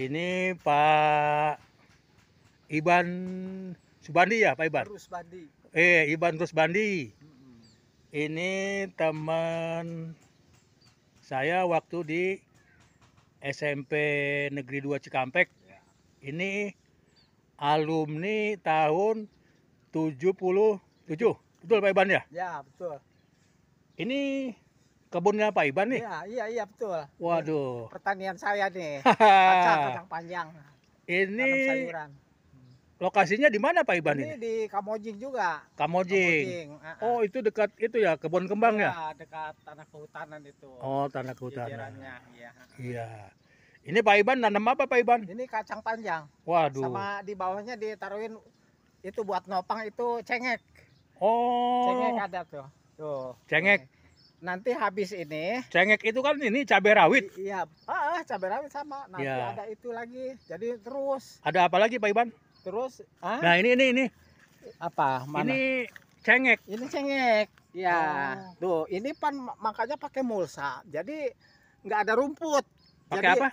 ini Pak Iban Subandi ya Pak Iban? Rusbandi. Eh Iban Rusbandi. Mm Ini teman saya waktu di SMP Negeri 2 Cikampek. Ya. Ini alumni tahun 77. Betul Pak Iban ya? Ya, betul. Ini Kebunnya Pak Iban nih? Iya, iya, iya betul. Waduh. Pertanian saya nih. Kacang, kacang panjang. Ini sayuran. Lokasinya di mana Pak Iban ini? Ini di Kamojing juga. Kamojing. Kamojing. Ah, ah. Oh, itu dekat itu ya kebun kembang ya? Iya, dekat tanah kehutanan itu. Oh, tanah kehutanan. Iya. Iya. Ini Pak Iban nanam apa Pak Iban? Ini kacang panjang. Waduh. Sama di bawahnya ditaruhin itu buat nopang itu cengek. Oh. Cengek ada tuh. Tuh. Cengek nanti habis ini cengek itu kan ini cabai rawit iya ah cabai rawit sama nanti ya. ada itu lagi jadi terus ada apa lagi pak Iban terus ah? nah ini ini ini apa mana ini cengek ini cengek ya oh. tuh ini pan makanya pakai mulsa jadi nggak ada rumput Pakai apa?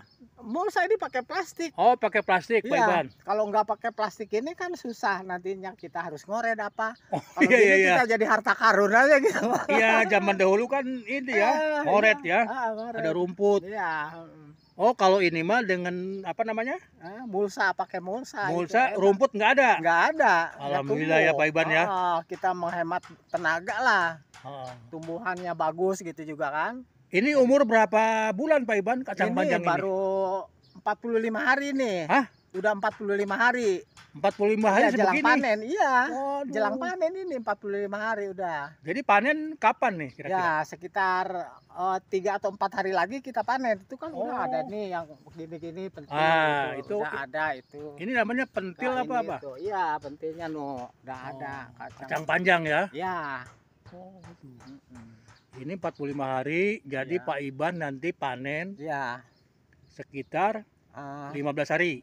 Mulsa ini pakai plastik. Oh, pakai plastik, iya, Pak iya, Kalau nggak pakai plastik ini kan susah nantinya kita harus ngoret apa. Oh, iya, iya, iya. kita iya. jadi harta karun aja gitu. Iya, zaman dahulu kan ini ya, eh, ngoret iya. ya. Ah, Ada rumput. Iya. Mm. Oh, kalau ini mah dengan apa namanya? Eh, mulsa, pakai mulsa. Gitu mulsa, gitu, rumput nggak ada. Nggak ada. Alhamdulillah ya, ya Pak Iban oh, ya. Kita menghemat tenaga lah. Oh. Tumbuhannya bagus gitu juga kan. Ini umur berapa bulan Pak Iban kacang ini panjang baru ini? Baru 45 hari nih. Hah? Udah 45 hari. 45 hari ya, jelang panen, iya. Oh Jelang panen ini 45 hari udah. Jadi panen kapan nih kira-kira? Ya, sekitar eh, tiga 3 atau empat hari lagi kita panen. Itu kan oh. udah ada oh. nih yang gini-gini pentil. Ah, itu, itu udah ada itu. Ini namanya pentil nah, apa apa? Itu. Iya, pentilnya no, udah oh. ada kacang. Kacang panjang ya? Iya. Oh, gitu. Mm -mm ini 45 hari jadi ya. Pak Iban nanti panen ya sekitar uh, ah. 15 hari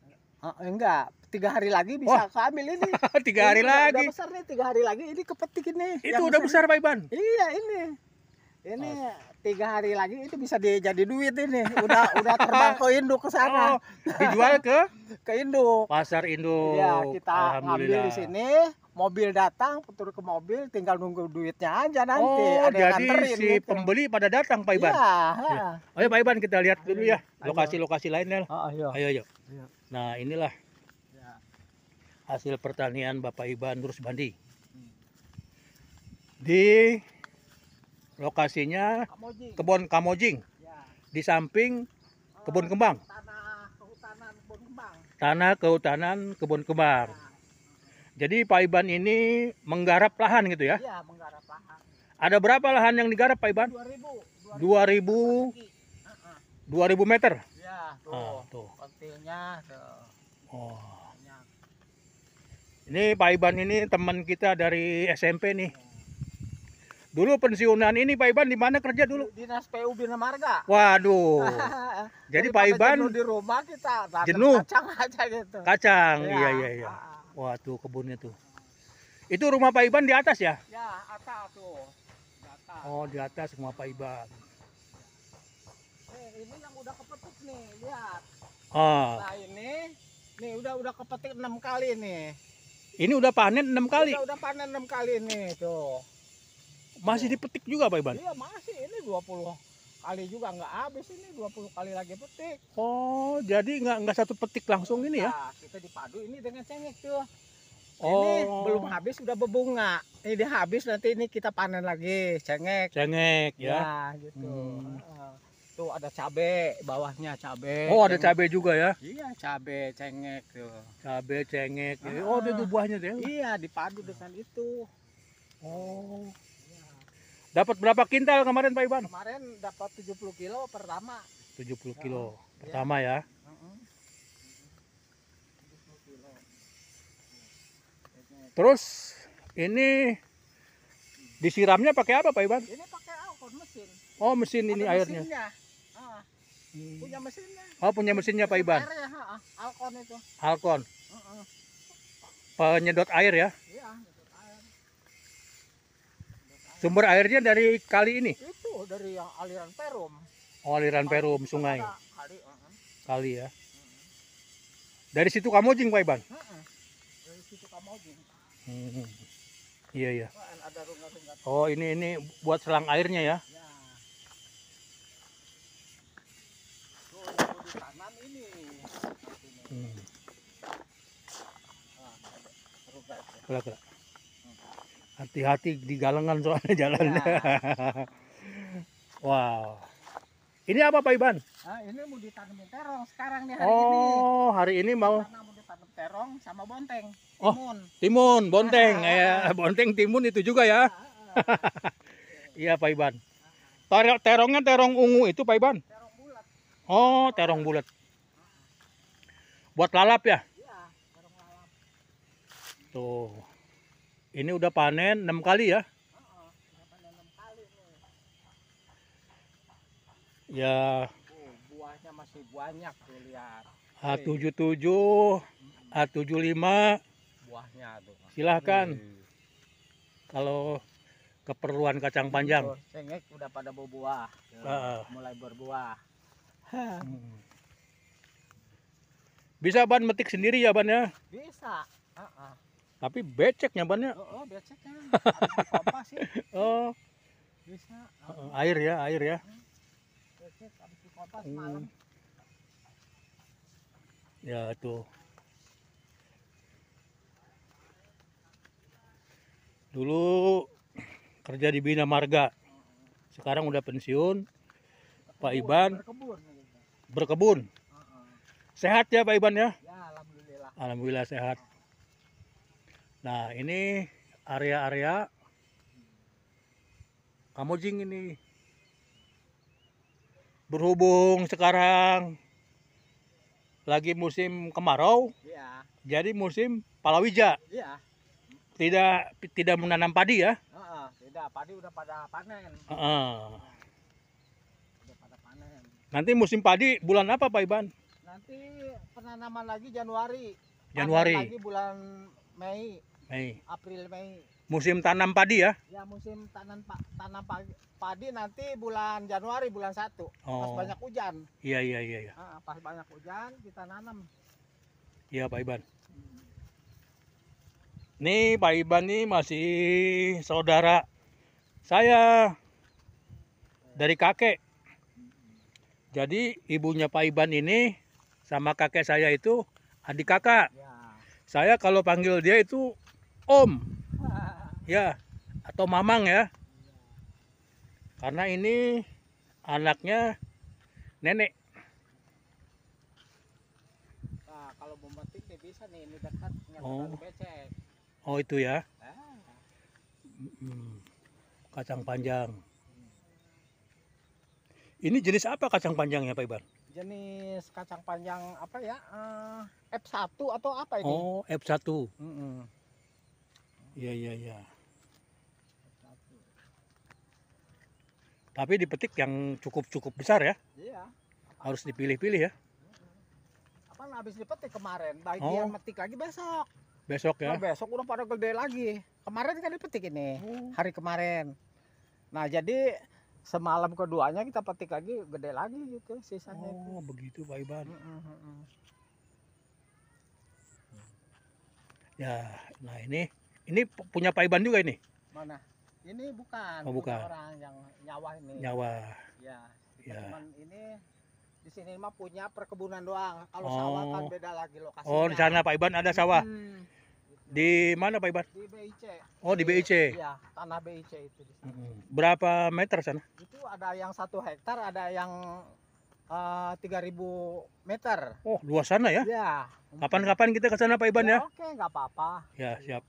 uh, enggak tiga hari lagi bisa oh. ambil ini tiga hari ini lagi udah besar nih tiga hari lagi ini kepetik ini itu udah besar, besar Pak Iban iya ini ini oh. tiga hari lagi itu bisa jadi duit ini udah udah terbang ke induk ke sana oh, dijual ke ke induk pasar induk Iya kita ambil di sini mobil datang putur ke mobil tinggal nunggu duitnya aja nanti oh, ada jadi yang si gitu. pembeli pada datang Pak Iban ya, ya. ayo Pak Iban kita lihat dulu ya lokasi-lokasi lainnya ah, ayo. ayo ayo iya. nah inilah hasil pertanian Bapak Iban Nurus Bandi hmm. di lokasinya Kamojing. kebun Kamojing ya. di samping kebun oh, kembang tanah kehutanan kebun kembang, tanah, kehutanan, kebun kembang. Ya. Jadi Pak Iban ini menggarap lahan gitu ya? Iya, menggarap lahan. Ada berapa lahan yang digarap Pak Iban? 2000. 2000. 2000, 2000 meter. Iya, tuh. Oh tuh. Pentingnya tuh. Oh. Ini Pak Iban ini teman kita dari SMP nih. Dulu pensiunan ini Pak Iban di mana kerja dulu? Dinas PU Bina Marga. Waduh. Jadi Pak Iban di rumah kita jenuh. kacang aja gitu. Kacang, ya, iya iya iya. iya. Ah, ah. Wah tuh kebunnya tuh. Itu rumah Pak Iban di atas ya? Ya atas tuh. Di atas. Oh di atas rumah Pak Iban. Nih eh, ini yang udah kepetik nih lihat. Ah. Nah ini, nih udah udah kepetik enam kali nih. Ini udah panen enam kali. Udah, udah panen enam kali nih tuh. Masih dipetik juga Pak Iban? Iya masih ini dua puluh kali juga nggak habis ini 20 kali lagi petik oh jadi nggak nggak satu petik langsung nah, ini ya nah, kita dipadu ini dengan cengek tuh ini oh. belum habis sudah berbunga ini habis nanti ini kita panen lagi cengek cengek ya, ya gitu hmm. tuh ada cabe bawahnya cabe oh cengek. ada cabe juga ya iya cabe cengek tuh cabe cengek ya. oh, ah. oh itu buahnya deh iya dipadu dengan itu oh Dapat berapa kintal kemarin Pak Iban? Kemarin dapat 70 kilo pertama. 70 ya. kilo oh, pertama iya. ya. Uh -uh. Terus ini disiramnya pakai apa Pak Iban? Ini pakai alkohol mesin. Oh mesin ini Ada airnya. Mesinnya. Ah, hmm. Punya mesinnya. Oh punya mesinnya Pak Iban. Airnya, ha, alkon itu. Alkon. Uh -uh. Penyedot air ya? Iya. Sumber airnya dari kali ini? Itu dari yang aliran Perum. Oh, aliran Perum sungai. Kali, uh -huh. kali ya. Uh Dari situ Kamojing, Pak Iban? Uh -huh. Dari situ Kamojing. Hmm. Iya, iya. Oh, ini ini buat selang airnya ya. ya. Tuh, ini. Hmm. Nah, hati-hati di galengan soalnya iya. jalannya ya. wow ini apa Pak Iban? Nah, ini mau ditanamin terong sekarang nih hari oh, ini. Oh, hari ini mau. mau ditanam terong sama bonteng, oh, timun. Oh, timun, bonteng, ah, ya, bonteng, timun itu juga ya. Ah, iya Pak Iban. Ter terongnya terong ungu itu Pak Iban? Terong bulat. Oh, terong bulat. Buat lalap ya? Iya, terong lalap. Tuh. Ini udah panen 6 kali ya? Ya. buahnya masih banyak tuh lihat. A77, A75. Buahnya tuh. Silahkan. Iya. Kalau keperluan kacang panjang. Sengek udah pada berbuah. Ah, ah. Mulai berbuah. Bisa ban metik sendiri ya ban ya? Bisa. Uh -uh. Tapi becek nyabannya. Oh, oh becek kan. sih. Oh. Bisa. Air ya, air ya. Becek habis di pompa Hmm. Ya tuh. Dulu kerja di Bina Marga. Sekarang udah pensiun. Berkebun, Pak Iban berkebun. berkebun. Sehat ya Pak Iban ya? Ya, alhamdulillah. Alhamdulillah sehat. Nah ini area-area Kamojing ini berhubung sekarang lagi musim kemarau, ya. jadi musim palawija. Ya. Tidak tidak menanam padi ya? Uh, uh, tidak, padi udah pada panen. Uh, uh. Udah pada panen. Nanti musim padi bulan apa Pak Iban? Nanti penanaman lagi Januari. Januari. Panen lagi bulan Mei. Mei. April Mei. Musim tanam padi ya? Ya musim tanam tanam padi nanti bulan Januari bulan satu oh. pas banyak hujan. Iya iya iya. iya. Ah, pas banyak hujan kita nanam. Iya Pak Iban. Hmm. Pak Iban ini masih saudara saya dari kakek. Jadi ibunya Pak Iban ini sama kakek saya itu adik kakak. Ya. Saya kalau panggil dia itu Om ya atau Mamang ya karena ini anaknya nenek nah, kalau ya bisa nih ini dekat oh. becek oh itu ya ah. hmm, kacang panjang ini jenis apa kacang panjangnya Pak Ibar? jenis kacang panjang apa ya eh, F1 atau apa ini oh F1 mm -mm. Iya iya iya. Tapi dipetik yang cukup-cukup besar ya? Iya. Harus dipilih-pilih ya? Apa habis dipetik kemarin, baik oh. dia metik lagi besok. Besok ya? Nah, besok udah pada gede lagi. Kemarin kan dipetik ini, hmm. hari kemarin. Nah jadi semalam keduanya kita petik lagi, gede lagi gitu ya sisanya. Oh itu. begitu Pak Iban. Mm -hmm. Ya, nah ini ini punya Pak Iban juga ini? Mana? Ini bukan. Oh, bukan. Orang yang nyawa ini. Nyawa. Ya. ya. ini di sini mah punya perkebunan doang. Kalau oh. sawah kan oh. beda lagi lokasinya. Oh, di sana Pak Iban ada sawah. Hmm. Di mana Pak Iban? Di BIC. Oh, di, BIC. Iya, tanah BIC itu di sana. Hmm. Berapa meter sana? Itu ada yang satu hektar, ada yang eh, tiga ribu meter. Oh, luas sana ya? Iya. Kapan-kapan kita ke sana Pak Iban ya? ya? Oke, nggak apa-apa. Ya, siap.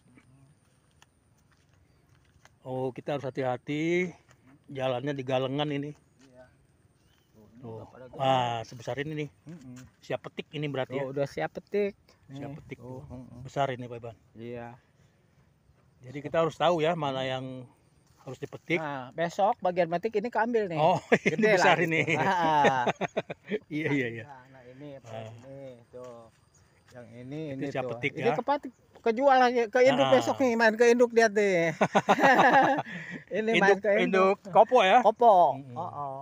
Oh, kita harus hati-hati. Jalannya di galengan ini. Iya. Tuh. Wah, sebesar ini nih. Siap petik ini berarti. Ya? Oh, udah siap petik. Siap petik. Oh. Tuh. Besar ini, Pak Iban. Iya. Jadi kita harus tahu ya mana yang harus dipetik. Nah, besok bagian petik ini keambil nih. Oh, ini Gede besar lah, ini. Nah. iya, iya, iya. Nah, nah ini, nah. ini tuh. Yang ini, ini, ini siap tuh. petik ya. Ini kepetik, kejual lagi ke induk nah. besok nih main ke induk dia tuh ini induk, main ke induk. induk kopo ya kopo hmm. oh, oh.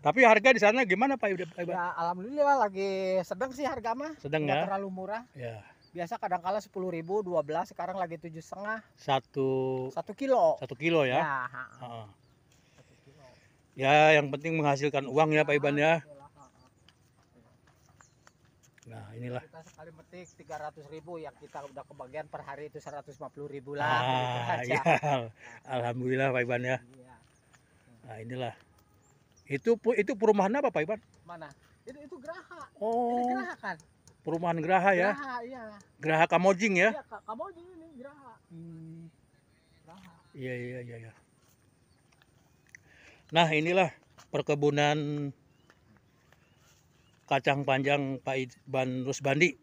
Tapi harga di sana gimana Pak? Udah, ya, alhamdulillah lagi sedang sih harga mah. Sedang Nggak ya. terlalu murah. Ya. Biasa kadang kala sepuluh ribu, dua belas. Sekarang lagi tujuh setengah. Satu. Satu kilo. Satu kilo ya. Ya. Ha -ha. Satu kilo. Ya, yang penting menghasilkan uang ya Pak Iban ya. Nah, inilah. Kita sekali metik 300 ribu yang kita udah kebagian per hari itu 150 ribu lah. Ah, gitu ya. Alhamdulillah Pak Iban ya. Iya. Nah, inilah. Itu itu perumahan apa Pak Iban? Mana? Itu itu Geraha. Oh. Ini Geraha kan? Perumahan Geraha ya? Geraha, iya. Geraha Kamojing ya? Iya, Kamojing ini Geraha. Hmm. Geraha. Iya, iya, iya, iya. Nah, inilah perkebunan kacang panjang Pak Iban Rusbandi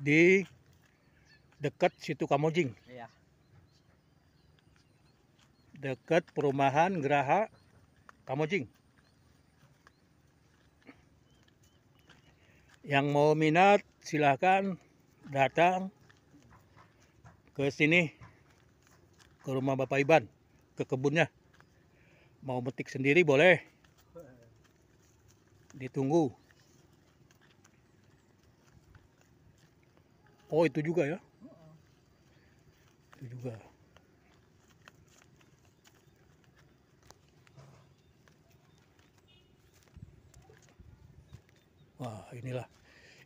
di dekat situ Kamojing. Iya. Dekat perumahan Geraha Kamojing. Yang mau minat silahkan datang ke sini ke rumah Bapak Iban ke kebunnya mau metik sendiri boleh ditunggu Oh itu juga ya? Itu juga. Wah inilah.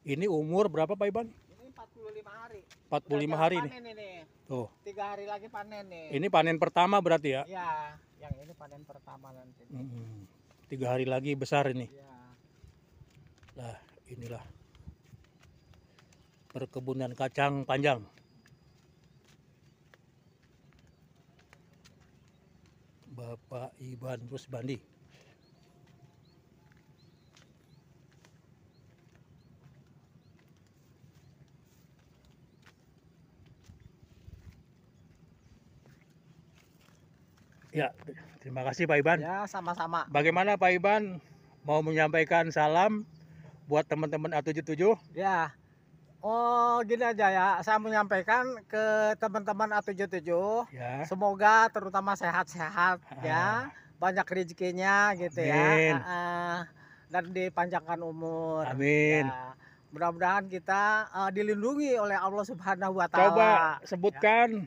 Ini umur berapa Pak Iban? Ini 45 hari. 45 Udah hari nih. Ini. Tuh. Tiga hari lagi panen nih. Ini panen pertama berarti ya? Iya, yang ini panen pertama nanti. -hmm. Tiga hari lagi besar ini. Iya. Nah inilah perkebunan kacang panjang. Bapak Iban Rusbandi. Ya, terima kasih Pak Iban. Ya, sama-sama. Bagaimana Pak Iban mau menyampaikan salam buat teman-teman A77? Ya, Oh, gini aja ya. Saya menyampaikan ke teman-teman A77, ya. semoga terutama sehat-sehat ya, banyak rezekinya gitu ya. Amin. ya. Uh, dan dipanjangkan umur. Amin. Ya. Mudah-mudahan kita uh, dilindungi oleh Allah Subhanahu wa taala. Coba sebutkan ya.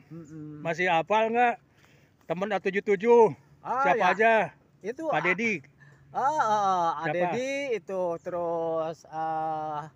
masih hafal nggak teman A77? Oh, Siapa ya. aja? Itu Pak Dedi. Oh, oh, oh. Adedi itu terus uh,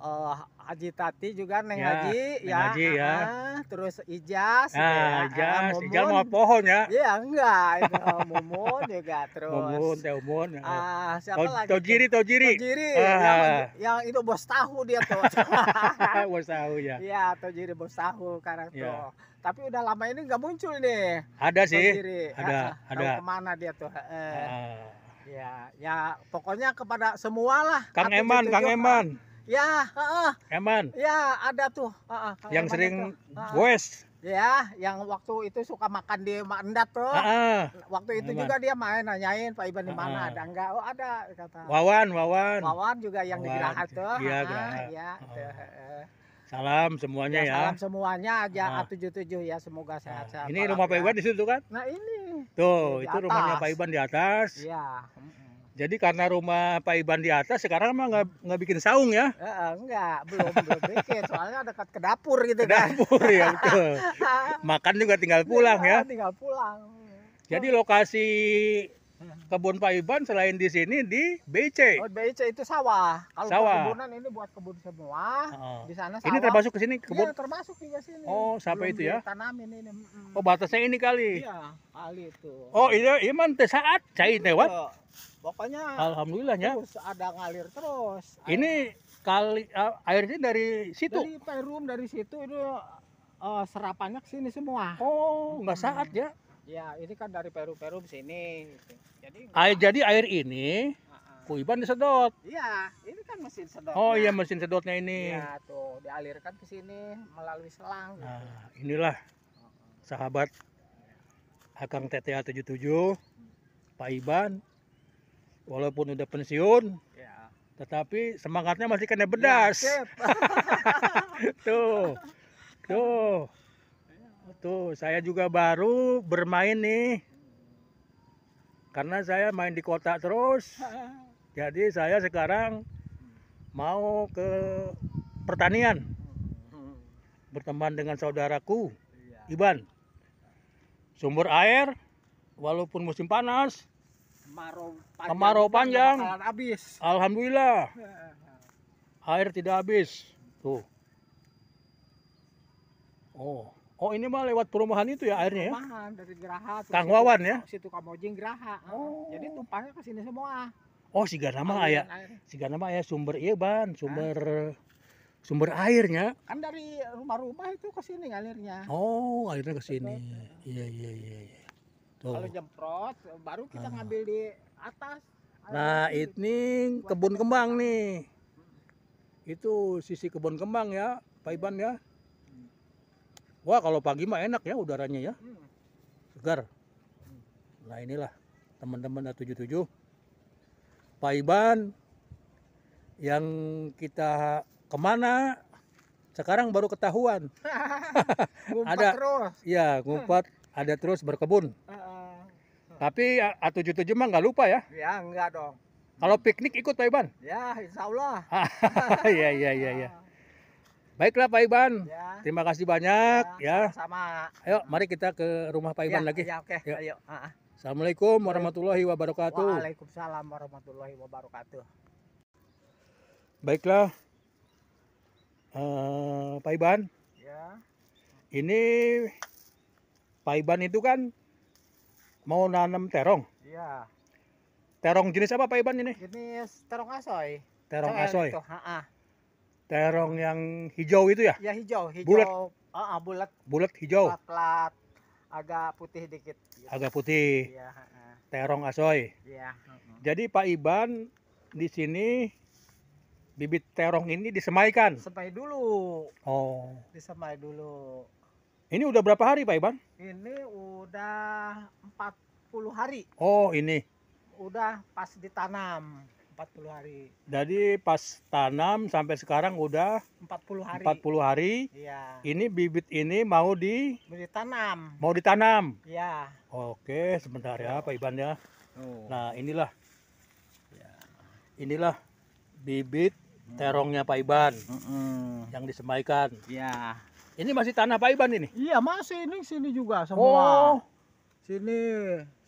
uh, Haji Tati juga Neng ya, Haji Neng ya, Haji, ya. Uh, terus Ijas ah, Ya, ya, Ijas uh, Ijas mau pohon ya iya enggak itu Mumun juga terus Mumun Teh ya, Mumun. ya. uh, siapa to, lagi Tojiri Tojiri Tojiri uh. Ah. yang, yang itu bos tahu dia tuh bos tahu ya iya Tojiri bos tahu karena iya. yeah. tuh tapi udah lama ini nggak muncul nih ada sih tojiri. ada ya, ada kemana dia tuh eh. uh. Ya, ya pokoknya kepada semua lah. Kang Eman, Kang Eman. Ya, uh, Eman. Ya, ada tuh. Uh, uh, yang Eman sering uh, goes. Ya, yang waktu itu suka makan di Mandat tuh. Uh, waktu itu Eman. juga dia main nanyain Pak Iban di mana, uh, ada enggak? Oh, ada kata. Wawan, Wawan. Wawan juga yang Wawan. di Geraha tuh. Iya, uh, Iya, uh. Salam semuanya ya. ya. Salam semuanya aja uh. 77 ya semoga nah, sehat-sehat. Uh. Ini rumah Pak ya. di situ kan? Nah, ini. Tuh, di itu atas. rumahnya Pak Iban di atas. Iya. Jadi karena rumah Pak Iban di atas sekarang mah nggak nggak bikin saung ya? E, enggak, belum belum bikin. Soalnya dekat ke dapur gitu kan. Dapur ya betul. Makan juga tinggal pulang ya. Iya, tinggal pulang. Jadi lokasi kebun Pak Iban selain di sini di BC. Oh, BC itu sawah. Kalau sawah. kebunan ini buat kebun semua. Oh. Di sana sawah. Ini termasuk ke sini iya, kebun. Iya, termasuk juga sini. Oh, sampai itu ya. Tanamin ini. Mm. Oh, batasnya ini kali. Iya, kali itu. Oh, iya, iman iya, teh saat cai lewat pokoknya alhamdulillah ya terus ada ngalir terus air. ini kali airnya dari situ dari perum dari situ itu uh, serapannya ke sini semua oh nggak hmm. saat ya ya ini kan dari perum perum sini jadi air enggak. jadi air ini Kuiban disedot. Iya, ini kan mesin sedot. Oh iya mesin sedotnya ini. Iya tuh dialirkan ke sini melalui selang. Gitu. Nah inilah sahabat Akang TTA 77, Pak Iban, walaupun udah pensiun ya. tetapi semangatnya masih kena bedas ya, tuh tuh tuh saya juga baru bermain nih karena saya main di kota terus jadi saya sekarang mau ke pertanian berteman dengan saudaraku iya. Iban sumber air walaupun musim panas kemarau panjang. Kemarau panjang. Habis. Alhamdulillah. Air tidak habis. Tuh. Oh. Oh ini mah lewat perumahan itu ya airnya ya? Perumahan dari Geraha. Kang Wawan ya? Situ Kamojing Geraha. Oh. Jadi tumpahnya ke sini semua. Oh si nama ya? ayah. si nama ayah ya sumber iya ban, sumber nah. sumber airnya. Kan dari rumah-rumah itu ke sini ngalirnya. Oh, airnya ke sini. Iya iya iya iya. Oh. Kalau jemprot, baru kita nah. ngambil di atas. Nah, ini kebun kembang nih. Itu sisi kebun kembang ya, Pak Iban ya. Wah, kalau pagi mah enak ya udaranya ya. Hmm. Segar. Nah, inilah teman-teman A77. Pak Iban yang kita kemana sekarang baru ketahuan ada terus. ya ngumpat ada terus berkebun ah. Tapi A77 ya, mah nggak lupa ya? Ya, nggak dong. Kalau piknik ikut Pak Iban? Ya, insya Allah. Iya, iya, iya. Ya. Baiklah Pak Iban, ya. terima kasih banyak ya. ya. Sama. Ayo, mari kita ke rumah Pak Iban ya, lagi. Ya, oke. Okay. Ya. Ayo. Ah, ah. Assalamualaikum warahmatullahi wabarakatuh. Waalaikumsalam warahmatullahi wabarakatuh. Baiklah, uh, Pak Iban. Ya. Ini Pak Iban itu kan Mau nanam terong? Iya. Terong jenis apa Pak Iban ini? Jenis terong asoy. Terong Cain asoy. Gitu, ha -ha. Terong yang hijau itu ya? Iya hijau, hijau. Bulat. Uh, uh, bulat. Bulat hijau. Bulat, agak putih dikit. Gitu. Agak putih. Iya. Uh. Terong asoy. Iya. Uh. Jadi Pak Iban di sini bibit terong ini disemaikan. Semai dulu. Oh. Disemai dulu. Ini udah berapa hari Pak Iban? Ini udah 40 hari. Oh ini? Udah pas ditanam 40 hari. Jadi pas tanam sampai sekarang udah 40 hari. 40 hari. Iya. Ini bibit ini mau di mau ditanam. Mau ditanam. Iya. Oke, sebentar ya Pak Iban ya. Oh. Nah, inilah. Ya. Inilah bibit terongnya Pak Iban. Mm -mm. Yang disemaikan. Iya. Ini masih tanah Pak Iban ini? Iya, masih ini sini juga semua. Oh. Sini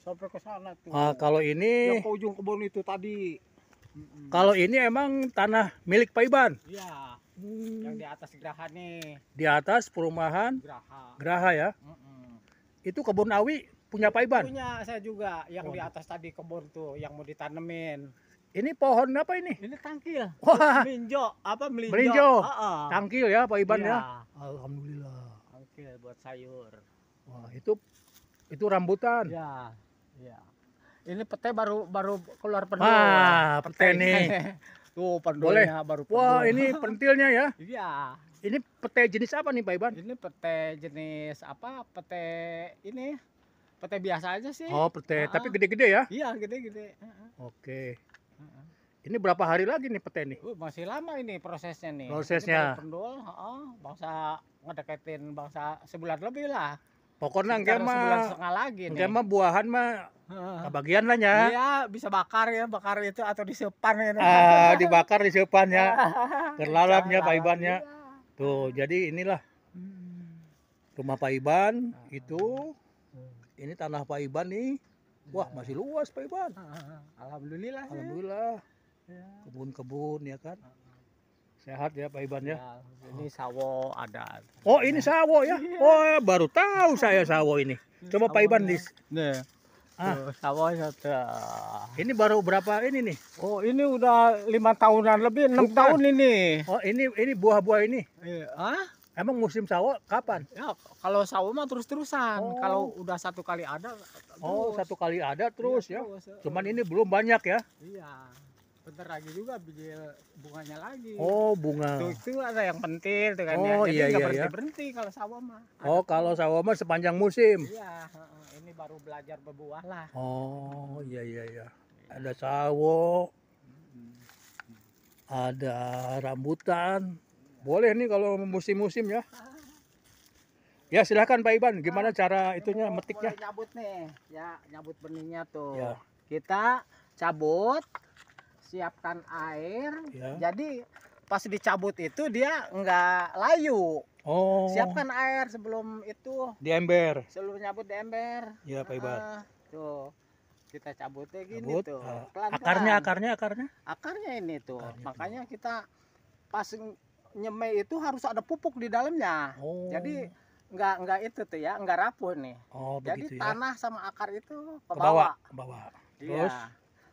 sampai ke sana tuh. Ah, kalau ini yang ke ujung kebun itu tadi. Kalau ini emang tanah milik Pak Iban? Iya. Hmm. Yang di atas Geraha nih. Di atas perumahan Geraha. Geraha ya? Mm -mm. Itu kebun awi punya Pak Iban? Punya saya juga yang oh. di atas tadi kebun tuh yang mau ditanemin. Ini pohon apa ini? Ini tangkil. Melinjo, apa melinjo? Melinjo. Uh -uh. Tangkil ya Pak Iban ya. ya. Alhamdulillah. Tangkil buat sayur. Wah, itu itu rambutan. Ya, ya. Ini pete baru baru keluar pendu. Wah, pete, ini. nih. Tuh pendunya Boleh. Ya, baru Wah, ini pentilnya ya. Iya. Ini pete jenis apa nih Pak Iban? Ini pete jenis apa? Pete ini pete biasa aja sih. Oh, pete, uh -uh. tapi gede-gede ya? Iya, gede-gede. Uh -uh. Oke. Okay. Ini berapa hari lagi nih petai nih? Uh, masih lama ini prosesnya nih. Prosesnya. Pendul, oh, bangsa ngedeketin bangsa sebulan lebih lah. Pokoknya enggak mah sebulan setengah lagi nih. mah buahan mah kebagian lah ya. Iya, bisa bakar ya, bakar itu atau disepan ya. Ah, dibakar disepan ya. terlalapnya Pak Iban ya. Tuh, jadi inilah hmm. rumah Pak Iban ah. itu ini tanah Pak Iban nih. Wah, masih luas Pak Iban. Alhamdulillah. Ah, ah. Alhamdulillah. Ya. Ya. kebun-kebun ya kan sehat ya Pak Iban ya, ya ini sawo ada oh ini sawo ya iya. oh ya, baru tahu saya sawo ini coba Pak Iban dis nih ah. Sawo sudah. Ini baru berapa ini nih? Oh, ini udah lima tahunan lebih, enam tahun ini. Oh, ini ini buah-buah ini. ah? Emang musim sawo kapan? Ya, kalau sawo mah terus-terusan. Oh. Kalau udah satu kali ada. Oh, terus. Oh, satu kali ada terus ya. ya. Terus. Ya. Cuman ini belum banyak ya. Iya bentar lagi juga biji eh, bunganya lagi. Oh, bunga. itu ada yang pentil tuh kan ya. oh, ya. Jadi iya, iya, berhenti, iya. kalau sawah mah. Oh, kalau sawah mah sepanjang musim. Iya, ini baru belajar berbuah lah. Oh, iya iya iya. Ada sawo. Ada rambutan. Boleh nih kalau musim-musim ya. Ya silahkan Pak Iban, gimana nah, cara itunya metiknya? Nyabut nih, ya nyabut benihnya tuh. Ya. Kita cabut, siapkan air. Ya. Jadi pas dicabut itu dia nggak layu. Oh. Siapkan air sebelum itu. Di ember. Sebelum nyabut di ember. Iya, Pak Ibar. Uh, ah, tuh. Kita cabutnya gini cabut, tuh. Uh, Akarnya, akarnya, akarnya. Akarnya ini tuh. Akarnya Makanya kita pas nyemai itu harus ada pupuk di dalamnya. Oh. Jadi nggak nggak itu tuh ya, nggak rapuh nih. Oh, Jadi ya. tanah sama akar itu ke, ke bawah. Ke bawah. Iya. Terus? Iya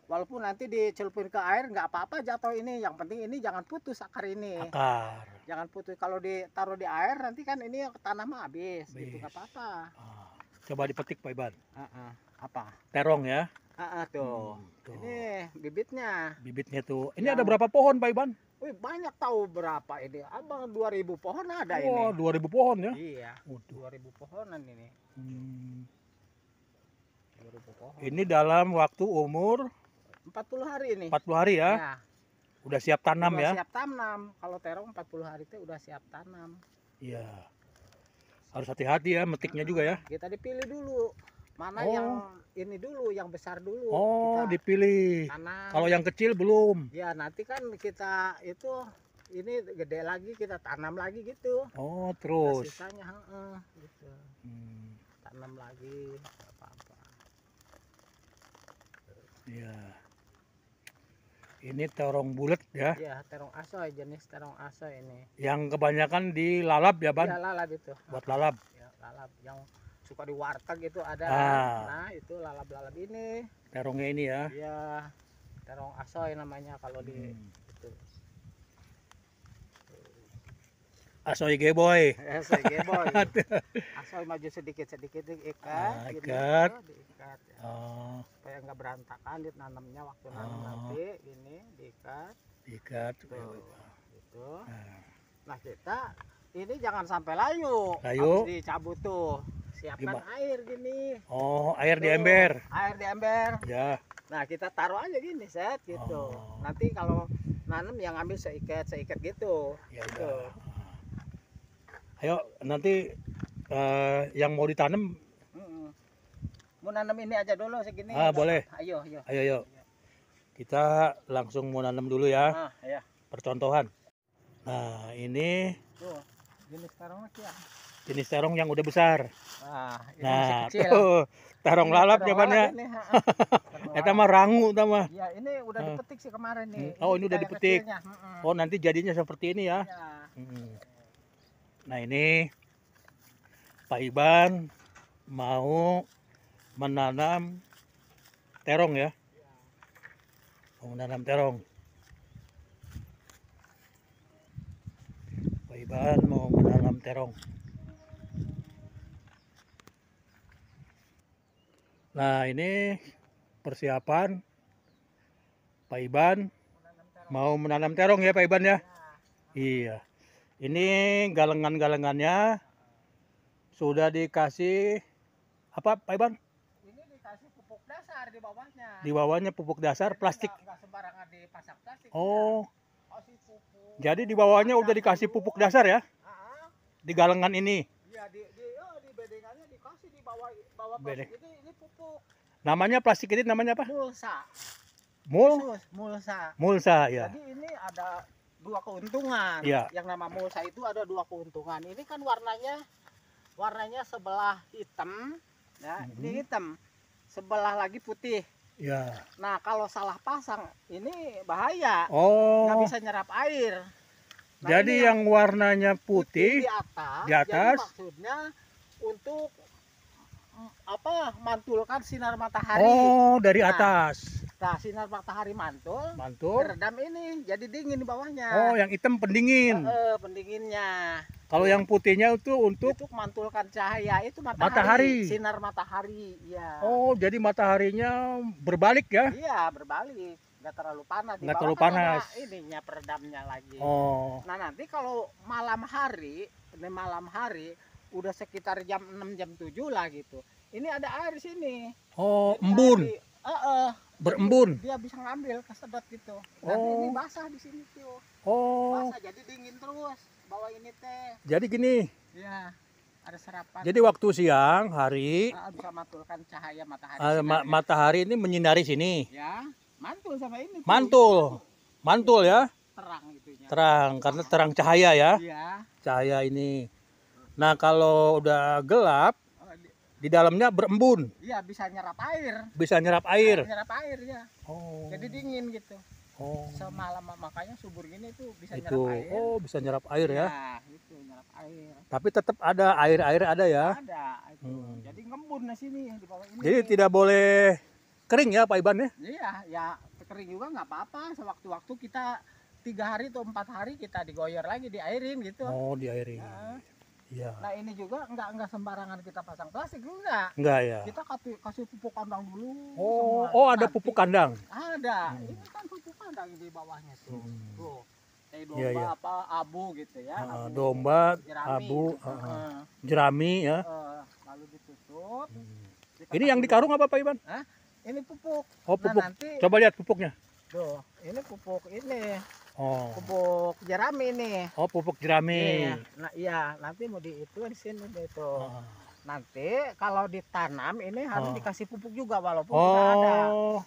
walaupun nanti dicelupin ke air nggak apa-apa jatuh ini yang penting ini jangan putus akar ini akar jangan putus kalau ditaruh di air nanti kan ini tanah habis Bis. gitu nggak apa-apa ah. coba dipetik pak Iban uh -uh. apa terong ya Ah, uh tuh. Hmm, tuh. Ini bibitnya. Bibitnya tuh. Ini yang... ada berapa pohon, Pak Iban? Wih, banyak tahu berapa ini. Abang dua ribu pohon ada oh, ini. dua 2000 pohon ya? Iya. Waduh. ribu pohonan ini. Hmm. 2000 pohon. Ini dalam waktu umur 40 hari ini. 40 hari ya. ya. Udah siap tanam udah ya. siap tanam. Kalau terong 40 hari itu udah siap tanam. Iya. Harus hati-hati ya metiknya hmm. juga ya. Kita dipilih dulu. Mana oh. yang ini dulu, yang besar dulu. Oh, kita dipilih. Kalau yang kecil belum. Ya, nanti kan kita itu ini gede lagi kita tanam lagi gitu. Oh, nah, terus. Nah, sisanya heeh gitu. Hmm. Tanam lagi apa Iya. Ini terong bulat ya. Iya, terong asoy, jenis terong asoy ini. Yang kebanyakan di lalap ya, Ban? Ya, lalap itu. Buat lalap. Ya, lalap yang suka di warteg itu ada. Ah. Nah, itu lalap-lalap ini. Terongnya ini ya. Iya. Terong asoy namanya kalau hmm. di itu. asoy geboy boy. asoy maju sedikit sedikit diikat ah, ikat diikat ya. oh. supaya nggak berantakan di nanamnya waktu oh. nanam nanti ini diikat diikat Tuh, gitu nah. nah kita ini jangan sampai layu layu Habis dicabut tuh siapkan Gimana? air gini oh air tuh. di ember air di ember ya nah kita taruh aja gini set gitu oh. nanti kalau nanam yang ambil seikat seikat gitu ya, gitu ya ayo nanti uh, yang mau ditanam mau nanam ini aja dulu segini ah boleh ayo ayo ayo, ayo. kita langsung mau nanam dulu ya ah, ya. percontohan nah ini jenis terong ya jenis terong yang udah besar. Ah, nah, kecil. tuh terong lalap jawabannya. Eta mah rangu mah Ya, ini udah ah. dipetik sih kemarin nih. Hmm. Oh, ini, udah dipetik. Hmm. Oh, nanti jadinya seperti ini ya. ya. Hmm. Nah ini Pak Iban mau menanam terong ya. Mau menanam terong. Pak Iban mau menanam terong. Nah ini persiapan Pak Iban mau menanam terong ya Pak Iban ya. Iya. Ini galengan-galengannya sudah dikasih apa Pak Iban? Ini dikasih pupuk dasar di bawahnya. Di bawahnya pupuk dasar Jadi plastik. Enggak, enggak sembarangan dipasang plastik. Oh. Pupuk. Jadi di bawahnya udah dikasih pupuk dasar ya? Di galengan ini. Iya, di di, oh, di bedengannya dikasih di bawah bawah plastik Bedek. ini, ini pupuk. Namanya plastik ini namanya apa? Mulsa. Mul? Mulsa. Mulsa ya. Jadi ini ada dua keuntungan. Ya. Yang nama mulsa itu ada dua keuntungan. Ini kan warnanya warnanya sebelah hitam, ya, mm -hmm. ini mhm. hitam. Sebelah lagi putih. Ya. Nah, kalau salah pasang ini bahaya. Oh. Nggak bisa nyerap air. Nah, jadi yang, yang warnanya putih, putih di atas, di atas. Jadi maksudnya untuk apa mantulkan sinar matahari. Oh, dari nah, atas. Nah, sinar matahari mantul. Mantul. Redam ini jadi dingin di bawahnya. Oh, yang hitam pendingin. E -e, pendinginnya. Kalau yang putihnya itu untuk untuk mantulkan cahaya itu matahari. matahari. Sinar matahari, ya. Oh, jadi mataharinya berbalik ya? Iya, berbalik. Enggak terlalu panas. Enggak terlalu kan panas. Ininya peredamnya lagi. Oh. Nah, nanti kalau malam hari, ini malam hari udah sekitar jam 6 jam 7 lah gitu ini ada air sini oh Jadi embun Heeh. uh, uh, berembun dia bisa ngambil kesedot gitu dan oh. ini basah di sini tuh oh basah jadi dingin terus bawa ini teh jadi gini ya ada serapan jadi waktu siang hari bisa matulkan cahaya matahari uh, ma matahari ini menyinari sini ya mantul sama ini tuh. mantul mantul ya terang gitu terang karena terang cahaya ya, ya. cahaya ini Nah, kalau udah gelap di dalamnya berembun. Iya, bisa nyerap air. Bisa nyerap air. Bisa nyerap air ya. Oh. Jadi dingin gitu. Oh. Semalam makanya subur gini itu bisa itu. nyerap air. Oh, bisa nyerap air ya. ya. itu nyerap air. Tapi tetap ada air-air ada ya. Ada itu. Hmm. Jadi ngembun di sini di bawah ini. Jadi tidak boleh kering ya Pak Iban ya? Iya, ya kering juga nggak apa-apa. Sewaktu-waktu kita tiga hari atau empat hari kita digoyor lagi diairin gitu. Oh, diairin. Nah. Iya. Nah ini juga nggak nggak sembarangan kita pasang plastik enggak. Enggak ya. Kita kasih kasih pupuk kandang dulu. Oh oh ada pupuk kandang. Ada. Hmm. Ini kan pupuk kandang di bawahnya tuh. Hmm. Tuh. Eh, domba ya, ya. apa abu gitu ya. Uh, domba, jerami, abu, uh, uh, jerami ya. Uh, lalu ditutup. Hmm. Ini yang dikarung apa Pak Iban Hah? Ini pupuk. Oh pupuk. Nah, nanti, Coba lihat pupuknya. Tuh, ini pupuk ini Oh. Pupuk jerami nih. Oh, pupuk jerami. Iya. iya. Nah, iya, nanti mau di sini deh itu. Oh. Nanti kalau ditanam ini harus oh. dikasih pupuk juga walaupun oh. udah ada. Oh,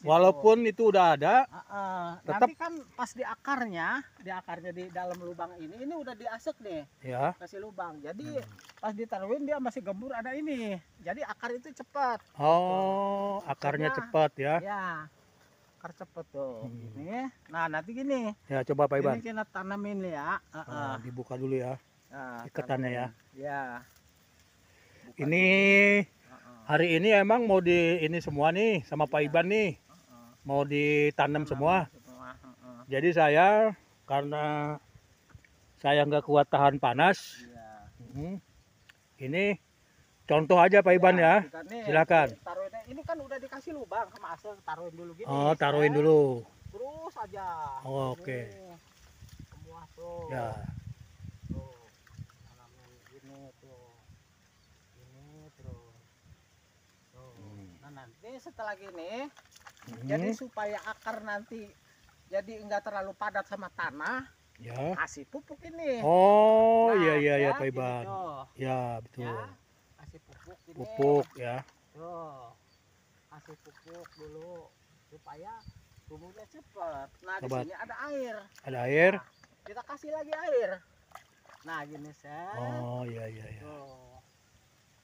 walaupun itu udah ada, uh, uh, tetap nanti kan pas di akarnya, di akarnya di dalam lubang ini, ini udah diasek nih, ya. kasih lubang. Jadi hmm. pas ditaruhin dia masih gembur ada ini, jadi akar itu cepat. Oh, gitu. akarnya cepat ya? Ya akar cepet tuh hmm. gini nah nanti gini ya coba Pak Iban ini kita tanamin ya uh -uh. Nah, dibuka dulu ya nah, ikatannya ya ya Buka ini hari ini emang mau di ini semua nih sama Pak Iban iya. nih mau ditanam semua, jadi saya karena saya nggak kuat tahan panas ya. ini Contoh aja Pak Iban iya, ya. ya. Nih, Silakan. Taruhin ini kan udah dikasih lubang sama asal taruhin dulu gini. Oh, ya. taruhin ya. dulu. Terus aja. Oh, oke. Okay. Semua tuh. Ya. Tuh. Tanamin gini tuh. Ini terus. Tuh. Hmm. Nah, nanti setelah gini hmm. jadi supaya akar nanti jadi enggak terlalu padat sama tanah. Ya. Kasih pupuk ini. Oh, nah, iya iya ya, ya Pak Iban. Gitu. Ya, betul. Ya pupuk pupuk ya tuh kasih pupuk dulu supaya tumbuhnya cepat nah di sini ada air ada air nah, kita kasih lagi air nah gini set oh iya iya iya tuh.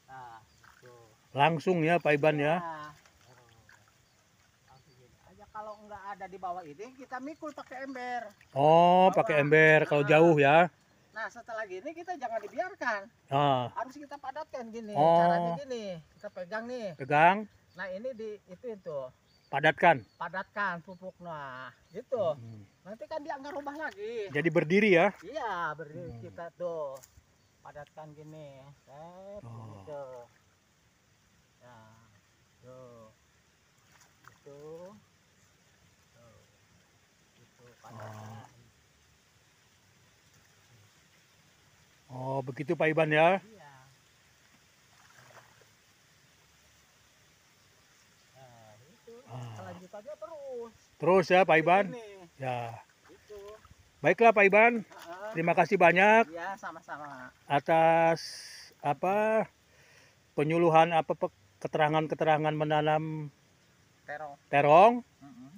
nah tuh. langsung ya Pak Iban ya, ya. aja kalau nggak ada di bawah ini kita mikul pakai ember oh pakai ember kalau jauh ya Nah setelah gini kita jangan dibiarkan. Oh. Harus kita padatkan gini. Oh. Caranya gini. Kita pegang nih. Pegang. Nah ini di itu itu. Padatkan. Padatkan pupuk nah gitu. Hmm. Nanti kan dia nggak rubah lagi. Jadi berdiri ya? Iya berdiri hmm. kita tuh padatkan gini. Set, oh. gitu. Nah, tuh. Itu. Tuh. Gitu, padatkan. Oh. begitu Pak Iban ya. Iya. Nah, ah. terus. ya Pak Iban. Ya. Baiklah Pak Iban. Terima kasih banyak. Iya, sama-sama. Atas apa penyuluhan apa keterangan-keterangan menanam terong. Terong. Uh -uh.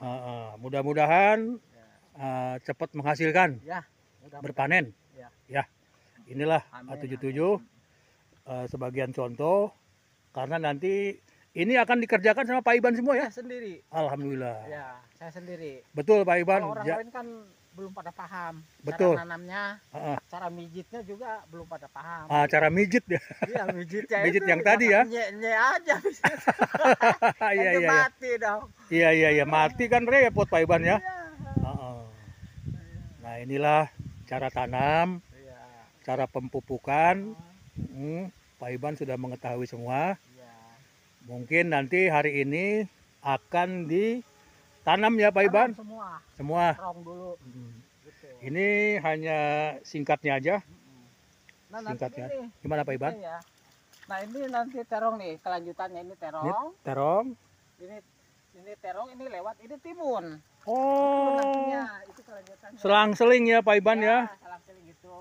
Uh, mudah-mudahan uh, cepat menghasilkan. Ya, berpanen. Ya. ya inilah ah, amin, A77 Uh, eh, sebagian contoh karena nanti ini akan dikerjakan sama Pak Iban semua ya? sendiri. Alhamdulillah. Ya, saya sendiri. Betul Pak Iban. Kalau orang ja ya. lain kan belum pada paham. Betul. Cara nanamnya, uh -uh. cara mijitnya juga belum pada paham. Ah, cara mijit ya. Iya, mijit ya mijit yang tadi ya. Nye, nye aja Iya, iya, iya. Mati dong. Iya, iya, iya. Mati kan repot Pak Iban ya. Iya. Uh -uh. Nah, inilah cara tanam cara pempupukan hmm, Pak Iban sudah mengetahui semua iya. mungkin nanti hari ini akan ditanam ya Pak Iban semua semua dulu. Hmm. Gitu. ini hanya singkatnya aja hmm. nah, singkatnya gimana Pak Iban ya. nah ini nanti terong nih kelanjutannya ini terong ini terong ini ini terong ini lewat ini timun oh selang-seling ya Pak Iban ya, ya. selang-seling gitu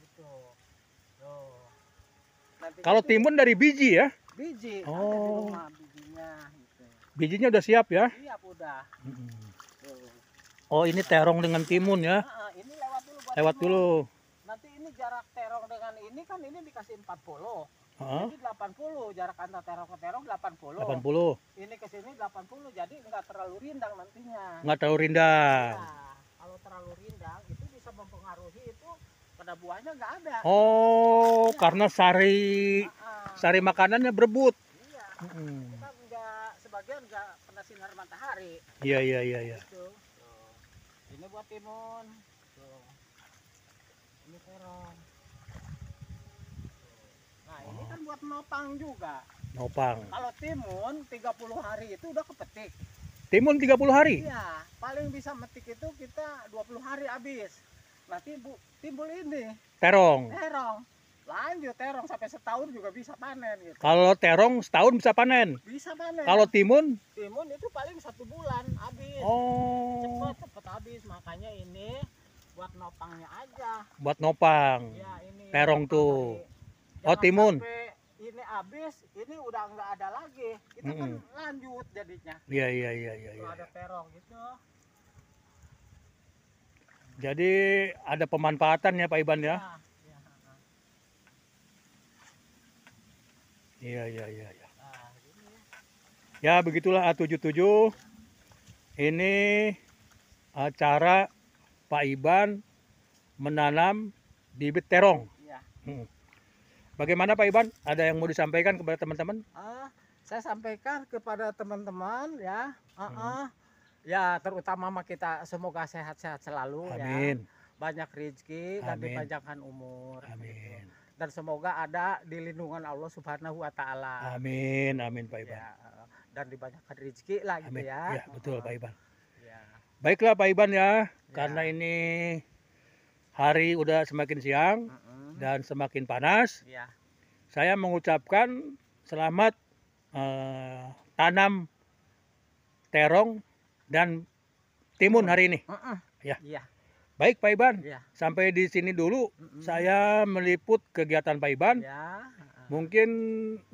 Gitu. Kalau timun dari biji ya? Biji. Oh. Ada di oh. rumah bijinya. Gitu. Bijinya udah siap ya? Siap udah. Hmm. Oh ini terong dengan timun ya? Nah, ini lewat dulu. Buat lewat timun. dulu. Nanti ini jarak terong dengan ini kan ini dikasih 40. Huh? Jadi 80 jarak antar terong ke terong 80. 80. Ini ke sini 80 jadi nggak terlalu rindang nantinya. Nggak terlalu rindang. Ya, kalau terlalu rindang bisa mempengaruhi itu pada buahnya nggak ada. Oh, ya. karena sari uh -uh. sari makanannya berebut. Iya. Hmm. Kita nggak sebagian nggak kena sinar matahari. Iya iya iya. iya. Gitu. Tuh. Ini buat timun. Tuh. Ini terong. Nah, oh. ini kan buat nopang juga. Nopang. Kalau timun 30 hari itu udah kepetik. Timun 30 hari? Iya, paling bisa metik itu kita 20 hari habis nah timbul, timbul ini terong terong lanjut terong sampai setahun juga bisa panen gitu. Kalau terong setahun bisa panen? Bisa panen. Kalau timun? Timun itu paling satu bulan habis. Oh. Cepet cepet habis makanya ini buat nopangnya aja. Buat nopang. Ya, ini terong tuh. Oh timun. Ini habis, ini udah nggak ada lagi. Itu mm -hmm. kan lanjut jadinya. Iya iya iya iya. iya. ada terong gitu. Jadi ada pemanfaatan ya Pak Iban ya? Iya iya iya. Ya. ya begitulah A77. Ah, ini cara Pak Iban menanam bibit terong. Hmm. Bagaimana Pak Iban? Ada yang mau disampaikan kepada teman-teman? Ah, saya sampaikan kepada teman-teman ya. Uh -uh. Hmm Ya, terutama mah kita semoga sehat-sehat selalu ya. Amin. ya. Banyak rezeki dan dipanjangkan umur. Gitu. Amin. Gitu. Dan semoga ada di lindungan Allah Subhanahu wa taala. Amin, amin Pak Iban. Ya, dan dibanyakan rezeki lah gitu ya. Ya, betul Pak Iban. Ya. Baiklah Pak Iban ya, ya. karena ini hari udah semakin siang uh -uh. dan semakin panas. Ya. Saya mengucapkan selamat uh, tanam terong dan timun hari ini. Uh -uh. Ya. Iya. Baik Pak Iban, ya. sampai di sini dulu uh -uh. saya meliput kegiatan Pak Iban. Ya. Mungkin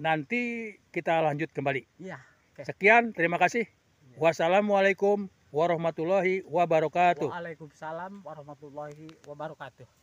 nanti kita lanjut kembali. Ya. Okay. Sekian, terima kasih. Ya. Wassalamualaikum warahmatullahi wabarakatuh. Waalaikumsalam warahmatullahi wabarakatuh.